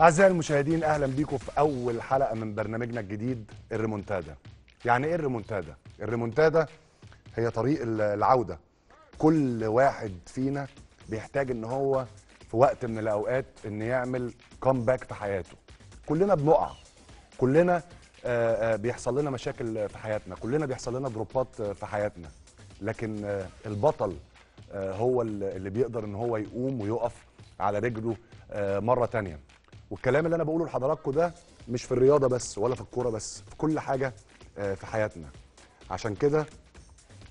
أعزائي المشاهدين أهلا بيكم في أول حلقة من برنامجنا الجديد الريمونتادا يعني إيه الريمونتادا؟ الريمونتادا هي طريق العودة كل واحد فينا بيحتاج إن هو في وقت من الأوقات إن يعمل كومباك في حياته كلنا بنقع كلنا آه، آه، بيحصل لنا مشاكل في حياتنا كلنا بيحصل لنا دروبات في حياتنا لكن آه، البطل هو اللي بيقدر إن هو يقوم ويقف على رجله مرة تانية والكلام اللي انا بقوله لحضراتكم ده مش في الرياضه بس ولا في الكوره بس في كل حاجه آه، في حياتنا عشان كده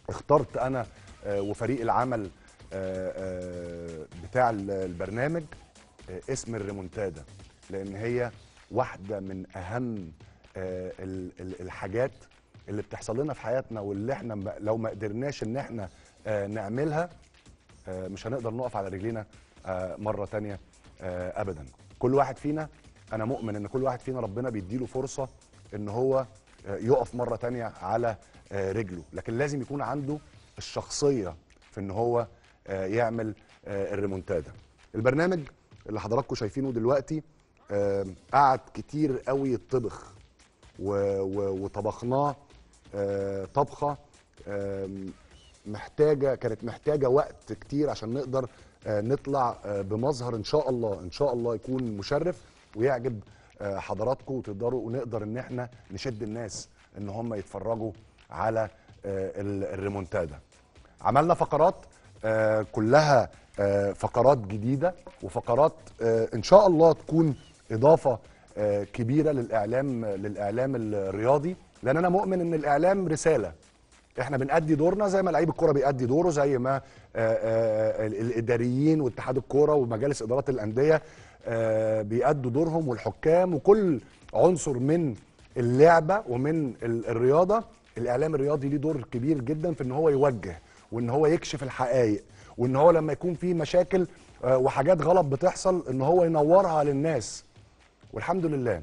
اخترت انا آه، وفريق العمل آه، بتاع البرنامج اسم الريمونتادا لان هي واحده من اهم الحاجات اللي بتحصل لنا في حياتنا واللي احنا لو ما قدرناش ان احنا نعملها مش هنقدر نقف على رجلينا مره تانية ابدا كل واحد فينا انا مؤمن ان كل واحد فينا ربنا بيديله فرصه ان هو آه، يقف مره تانية على آه، رجله لكن لازم يكون عنده الشخصيه في ان هو آه، يعمل الريمونتادا البرنامج اللي حضراتكم شايفينه دلوقتي قعد كتير قوي الطبخ وطبخناه طبخه محتاجه كانت محتاجه وقت كتير عشان نقدر آه، نطلع آه، بمظهر ان شاء الله ان شاء الله يكون مشرف ويعجب آه، حضراتكم وتقدروا ونقدر ان احنا نشد الناس ان هم يتفرجوا على الريمونتادا عملنا فقرات كلها فقرات جديده وفقرات ان شاء الله تكون اضافه كبيره للاعلام للاعلام الرياضي لان انا مؤمن ان الاعلام رساله احنا بنأدي دورنا زي ما لعيب الكوره بيأدي دوره زي ما آه، آه، الاداريين واتحاد الكوره ومجالس ادارات الانديه آه، بيأدوا دورهم والحكام وكل عنصر من اللعبه ومن الرياضه الاعلام الرياضي ليه دور كبير جدا في ان هو يوجه وان هو يكشف الحقائق وان هو لما يكون في مشاكل وحاجات غلط بتحصل ان هو ينورها للناس والحمد لله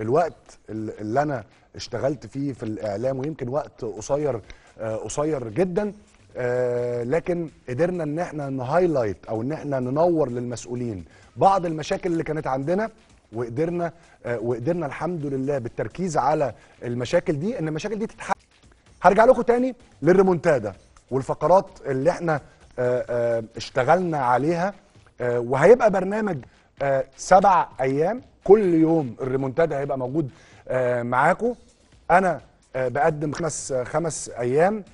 الوقت اللي انا اشتغلت فيه في الاعلام ويمكن وقت قصير آه، قصير جدا آه، لكن قدرنا ان احنا نهايلايت او ان احنا ننور للمسؤولين بعض المشاكل اللي كانت عندنا وقدرنا آه، وقدرنا الحمد لله بالتركيز على المشاكل دي ان المشاكل دي تتحل هرجع لكم تاني للريمونتادا والفقرات اللي احنا اشتغلنا عليها وهيبقى برنامج سبع ايام كل يوم الريمونتادا هيبقى موجود آه، معاكم انا آه، بقدم خمس آه، خمس ايام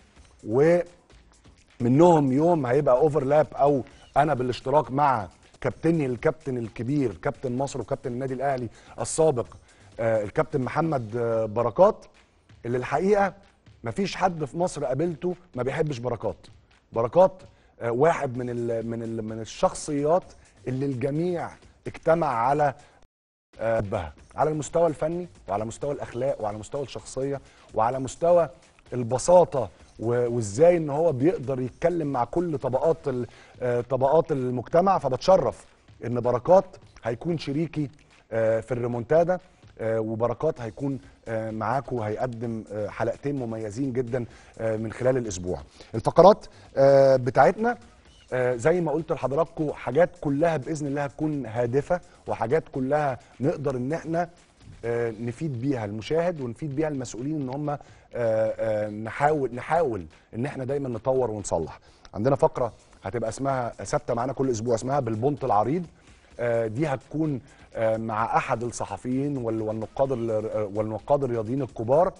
ومنهم يوم هيبقى اوفرلاب او انا بالاشتراك مع كابتني الكابتن الكبير كابتن مصر وكابتن النادي الاهلي السابق الكابتن محمد بركات اللي الحقيقه مفيش حد في مصر قابلته ما بيحبش بركات بركات واحد من الـ من الـ من الشخصيات اللي الجميع اجتمع على بها آه، على المستوى الفني وعلى مستوى الاخلاق وعلى مستوى الشخصيه وعلى مستوى البساطه وازاي ان هو بيقدر يتكلم مع كل طبقات آه، طبقات المجتمع فبتشرف ان بركات هيكون شريكي آه، في الريمونتادا وبركات هيكون معاكم هيقدم حلقتين مميزين جدا من خلال الاسبوع الفقرات بتاعتنا آه، زي ما قلت لحضراتكم حاجات كلها باذن الله هتكون هادفه وحاجات كلها نقدر ان احنا آه، نفيد بيها المشاهد ونفيد بيها المسؤولين ان هم آه، نحاول نحاول ان احنا دايما نطور ونصلح عندنا فقره هتبقى اسمها ثابته معانا كل اسبوع اسمها بالبنط العريض دي هتكون مع احد الصحفيين والنقاد والنقاد الرياضيين الكبار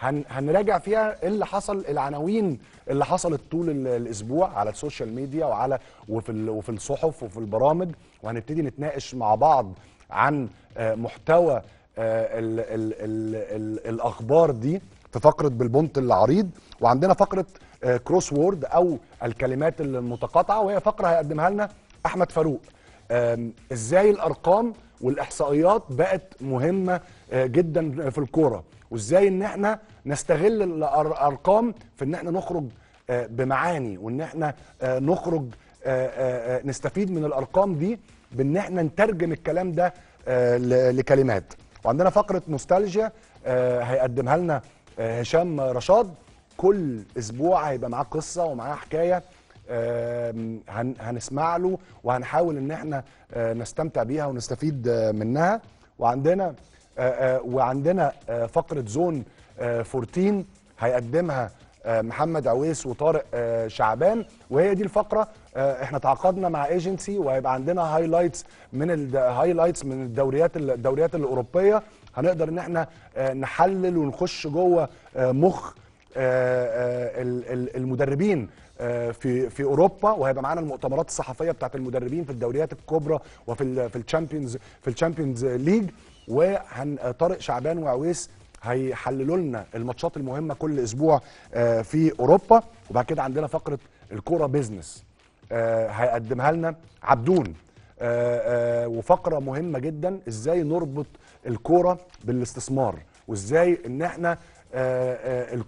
هن هنراجع فيها اللي حصل العناوين اللي حصلت طول الاسبوع على السوشيال ميديا وعلى وفي وفي الصحف وفي البرامج وهنبتدي نتناقش مع بعض عن آه، محتوى آه، ال ال ال الاخبار دي في فقره بالبنط العريض وعندنا فقره كروس آه، وورد او الكلمات المتقاطعه وهي فقره هيقدمها لنا احمد فاروق ازاي الارقام والاحصائيات بقت مهمه جدا في الكوره وازاي ان احنا نستغل الارقام في ان احنا نخرج آه، بمعاني وان احنا آه، نخرج آه، نستفيد من الارقام دي بان احنا نترجم الكلام ده لكلمات وعندنا فقره نوستالجيا هيقدمها لنا هشام رشاد كل اسبوع هيبقى معاه قصه ومعاه حكايه هنسمع له وهنحاول ان احنا نستمتع بيها ونستفيد منها وعندنا آه، آه، وعندنا آه، فقره زون 14 هيقدمها محمد عويس وطارق شعبان وهي دي الفقره احنا تعاقدنا مع ايجنسي وهيبقى عندنا هايلايتس من هايلايتس من الدوريات الدوريات الاوروبيه هنقدر ان احنا نحلل ونخش جوه مخ المدربين في في اوروبا وهيبقى معانا المؤتمرات الصحفيه بتاعت المدربين في الدوريات الكبرى وفي في الشامبيونز في الشامبيونز ليج وطارق شعبان وعويس هيحللوا لنا الماتشات المهمه كل اسبوع آه، في اوروبا وبعد كده عندنا فقره الكوره بيزنس آه، هيقدمها لنا عبدون آه، وفقره مهمه جدا ازاي نربط الكوره بالاستثمار وازاي ان احنا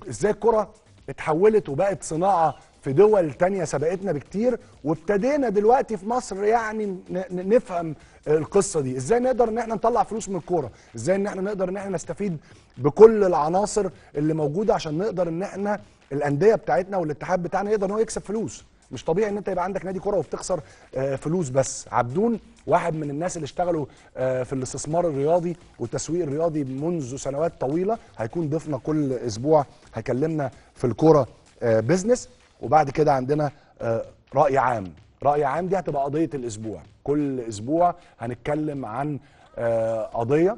ازاي الكوره اتحولت وبقت صناعه في دول تانية سبقتنا بكتير وابتدينا دلوقتي في مصر يعني نفهم القصه دي ازاي نقدر ان احنا نطلع فلوس من الكوره ازاي ان احنا نقدر ان احنا نستفيد بكل العناصر اللي موجوده عشان نقدر ان احنا الانديه بتاعتنا والاتحاد بتاعنا يقدر ان هو يكسب فلوس مش طبيعي ان انت يبقى عندك نادي كوره وبتخسر آه، فلوس بس عبدون واحد من الناس اللي اشتغلوا آه، في الاستثمار الرياضي والتسويق الرياضي منذ سنوات طويله هيكون ضيفنا كل اسبوع هيكلمنا في الكوره بيزنس آه، وبعد كده عندنا آه، راي عام راي عام دي هتبقى قضيه الاسبوع كل اسبوع هنتكلم عن آه، قضيه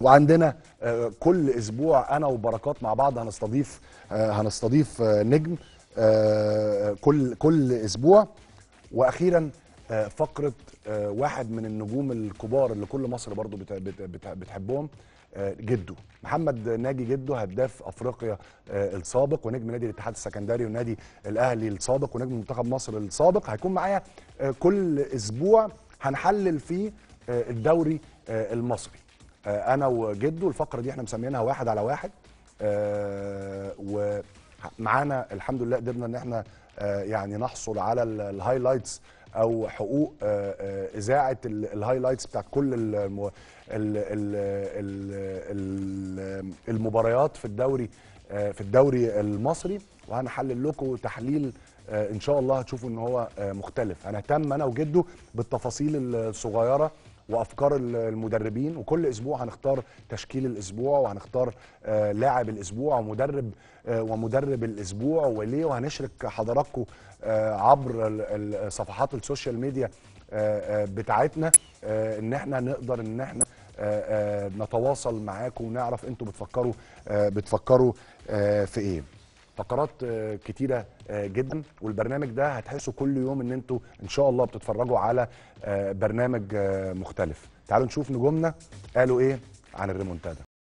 وعندنا آه، كل اسبوع انا وبركات مع بعض هنستضيف هنستضيف نجم كل كل اسبوع واخيرا آه، فقره آه، واحد من النجوم الكبار اللي كل مصر برضو بتحبهم آه، جده محمد ناجي جده هداف افريقيا السابق ونجم نادي الاتحاد السكندري ونادي الاهلي السابق ونجم منتخب مصر السابق هيكون معايا كل اسبوع هنحلل فيه الدوري المصري انا وجده الفقره دي احنا مسميينها واحد على واحد ومعانا الحمد لله قدرنا ان احنا يعني نحصل على الهايلايتس او حقوق آه، آه، اذاعه الهايلايتس بتاعت كل المباريات في الدوري آه، في الدوري المصري وهنحلل لكم تحليل ان شاء الله هتشوفوا ان هو مختلف هنهتم انا وجده بالتفاصيل الصغيره وافكار المدربين وكل اسبوع هنختار تشكيل الاسبوع وهنختار آه، لاعب الاسبوع ومدرب آه، ومدرب الاسبوع وليه وهنشرك حضراتكم آه، عبر صفحات السوشيال ميديا بتاعتنا ان احنا نقدر ان احنا نتواصل معاكم ونعرف انتوا بتفكروا بتفكروا في ايه فقرات آه، كتيره آه، جدا والبرنامج ده هتحسوا كل يوم ان انتوا ان شاء الله بتتفرجوا على آه، برنامج مختلف تعالوا نشوف نجومنا قالوا ايه عن الريمونتادا